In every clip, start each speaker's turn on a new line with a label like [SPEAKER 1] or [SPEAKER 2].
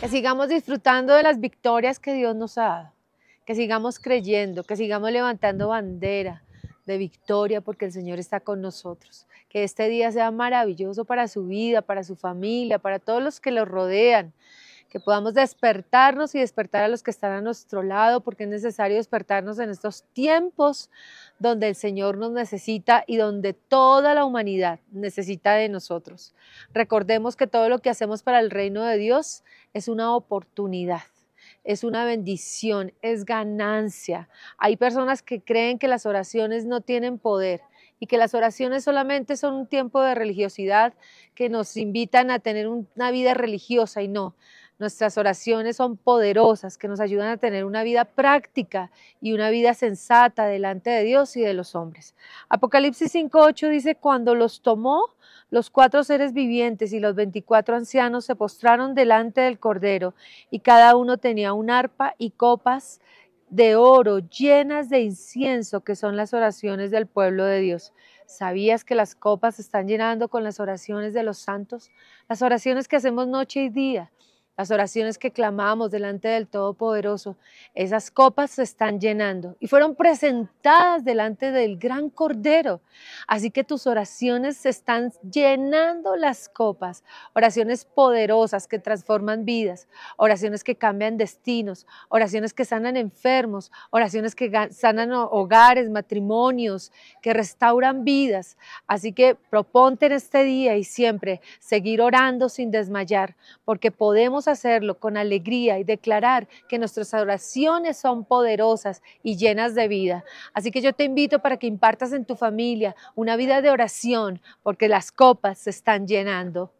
[SPEAKER 1] Que sigamos disfrutando de las victorias que Dios nos ha dado. Que sigamos creyendo, que sigamos levantando bandera de victoria porque el Señor está con nosotros. Que este día sea maravilloso para su vida, para su familia, para todos los que lo rodean, que podamos despertarnos y despertar a los que están a nuestro lado, porque es necesario despertarnos en estos tiempos donde el Señor nos necesita y donde toda la humanidad necesita de nosotros. Recordemos que todo lo que hacemos para el reino de Dios es una oportunidad es una bendición, es ganancia. Hay personas que creen que las oraciones no tienen poder y que las oraciones solamente son un tiempo de religiosidad que nos invitan a tener una vida religiosa y no. Nuestras oraciones son poderosas que nos ayudan a tener una vida práctica y una vida sensata delante de Dios y de los hombres. Apocalipsis 5.8 dice, cuando los tomó, los cuatro seres vivientes y los veinticuatro ancianos se postraron delante del Cordero y cada uno tenía un arpa y copas de oro llenas de incienso que son las oraciones del pueblo de Dios. ¿Sabías que las copas se están llenando con las oraciones de los santos? Las oraciones que hacemos noche y día, las oraciones que clamamos delante del Todopoderoso, esas copas se están llenando y fueron presentadas delante del gran Cordero. Así que tus oraciones se están llenando las copas, oraciones poderosas que transforman vidas, oraciones que cambian destinos, oraciones que sanan enfermos, oraciones que sanan hogares, matrimonios, que restauran vidas. Así que proponte en este día y siempre seguir orando sin desmayar, porque podemos hacerlo con alegría y declarar que nuestras oraciones son poderosas y llenas de vida. Así que yo te invito para que impartas en tu familia una vida de oración, porque las copas se están llenando.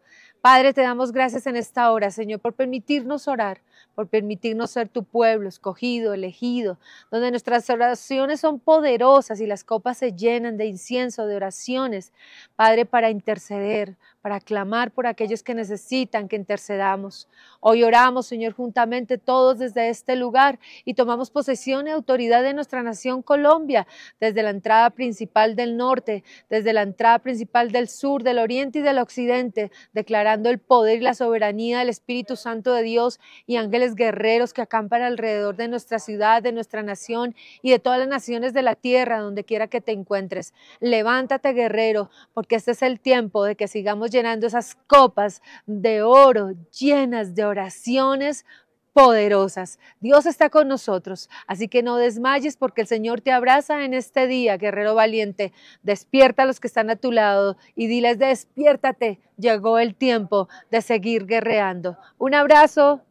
[SPEAKER 1] Padre, te damos gracias en esta hora, Señor, por permitirnos orar, por permitirnos ser tu pueblo, escogido, elegido, donde nuestras oraciones son poderosas y las copas se llenan de incienso, de oraciones, Padre, para interceder, para clamar por aquellos que necesitan que intercedamos. Hoy oramos, Señor, juntamente todos desde este lugar y tomamos posesión y autoridad de nuestra nación Colombia, desde la entrada principal del norte, desde la entrada principal del sur, del oriente y del occidente, declarando el poder y la soberanía del Espíritu Santo de Dios y ángeles guerreros que acampan alrededor de nuestra ciudad, de nuestra nación y de todas las naciones de la tierra, donde quiera que te encuentres. Levántate, guerrero, porque este es el tiempo de que sigamos llenando esas copas de oro llenas de oraciones poderosas. Dios está con nosotros, así que no desmayes porque el Señor te abraza en este día, guerrero valiente. Despierta a los que están a tu lado y diles, despiértate, llegó el tiempo de seguir guerreando. Un abrazo,